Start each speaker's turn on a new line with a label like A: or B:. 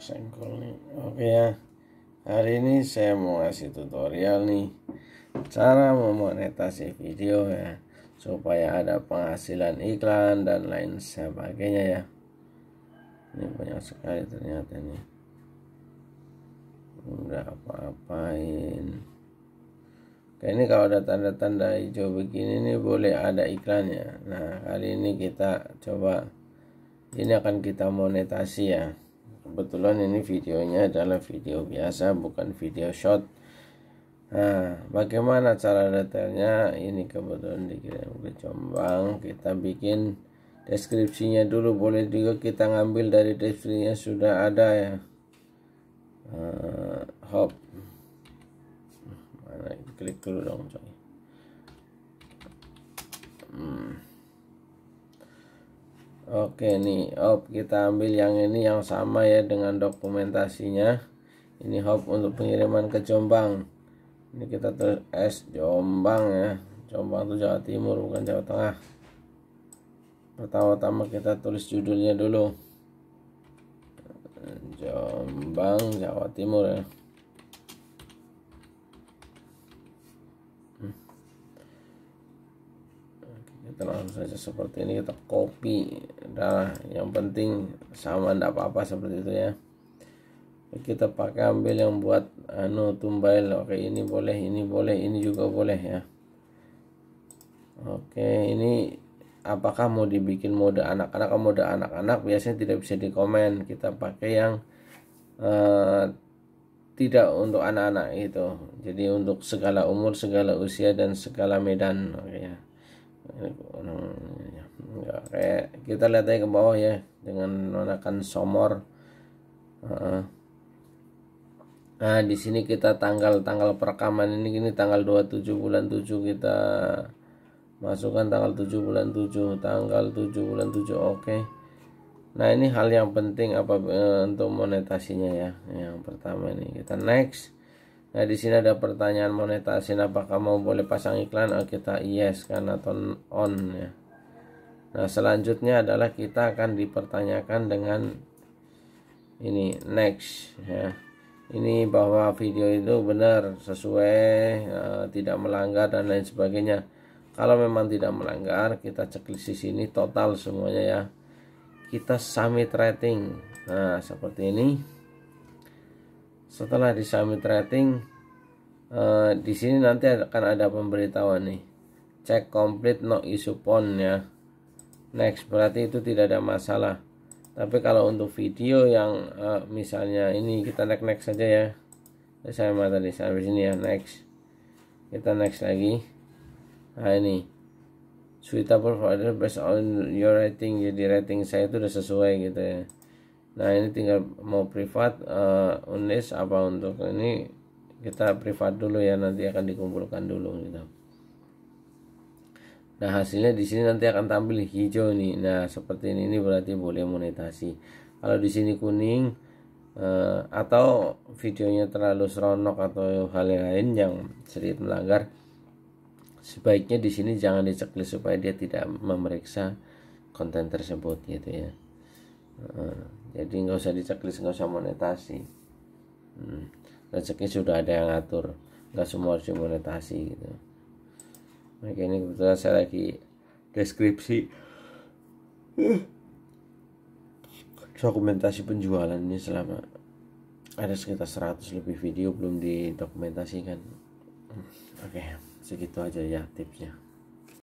A: sengkol nih oke ya hari ini saya mau ngasih tutorial nih cara memonetasi video ya supaya ada penghasilan iklan dan lain sebagainya ya ini banyak sekali ternyata ini. udah apa-apain Oke, ini kalau ada tanda-tanda hijau begini ini boleh ada iklannya. Nah, kali ini kita coba ini akan kita monetasi ya kebetulan ini videonya adalah video biasa bukan video shot nah bagaimana cara detailnya ini kebetulan dikirim ke Jombang kita bikin deskripsinya dulu boleh juga kita ngambil dari deskripsinya sudah ada ya uh, hop mana klik dulu dong coy Oke nih hop kita ambil yang ini yang sama ya dengan dokumentasinya ini hop untuk pengiriman ke Jombang ini kita tulis S Jombang ya Jombang itu Jawa Timur bukan Jawa Tengah pertama-tama kita tulis judulnya dulu Jombang Jawa Timur ya hmm. kita langsung saja seperti ini kita copy udah yang penting sama ndak apa-apa seperti itu ya kita pakai ambil yang buat anu tumbal. oke ini boleh ini boleh ini juga boleh ya oke ini apakah mau dibikin mode anak-anak mode anak-anak biasanya tidak bisa dikomen kita pakai yang uh, tidak untuk anak-anak itu jadi untuk segala umur segala usia dan segala medan oke ya Oke, ya, kita lihat aja ke bawah ya dengan menggunakan somor nah di sini kita tanggal tanggal perekaman ini gini tanggal 27 bulan 7 kita masukkan tanggal 7 bulan 7 tanggal 7 bulan 7 oke nah ini hal yang penting apa eh, untuk monetasinya ya yang pertama ini kita next Nah di sini ada pertanyaan monetasi apakah mau boleh pasang iklan? Oh, kita yes karena atau on ya. Nah, selanjutnya adalah kita akan dipertanyakan dengan ini next ya. Ini bahwa video itu benar sesuai e, tidak melanggar dan lain sebagainya. Kalau memang tidak melanggar, kita checklist di sini total semuanya ya. Kita submit rating. Nah, seperti ini. Setelah di submit rating, e, di sini nanti akan ada pemberitahuan nih. Cek complete no issue pon ya next berarti itu tidak ada masalah tapi kalau untuk video yang uh, misalnya ini kita next next saja ya Saya tadi sampai sini ya next kita next lagi nah ini suitable for other based on your rating jadi rating saya itu sudah sesuai gitu ya nah ini tinggal mau privat uh, eh, unis apa untuk ini kita privat dulu ya nanti akan dikumpulkan dulu gitu Nah, hasilnya di sini nanti akan tampil hijau nih. Nah, seperti ini ini berarti boleh monetasi. Kalau di sini kuning eh, atau videonya terlalu seronok atau hal yang lain yang sedikit melanggar sebaiknya di sini jangan diceklis supaya dia tidak memeriksa konten tersebut gitu ya. Eh, jadi nggak usah diceklis, nggak usah monetasi. Hmm. Rezeki sudah ada yang atur nggak semua harus monetasi gitu. Oke ini kebetulan saya lagi deskripsi eh, dokumentasi penjualan ini selama ada sekitar 100 lebih video belum didokumentasikan hmm, oke segitu aja ya tipsnya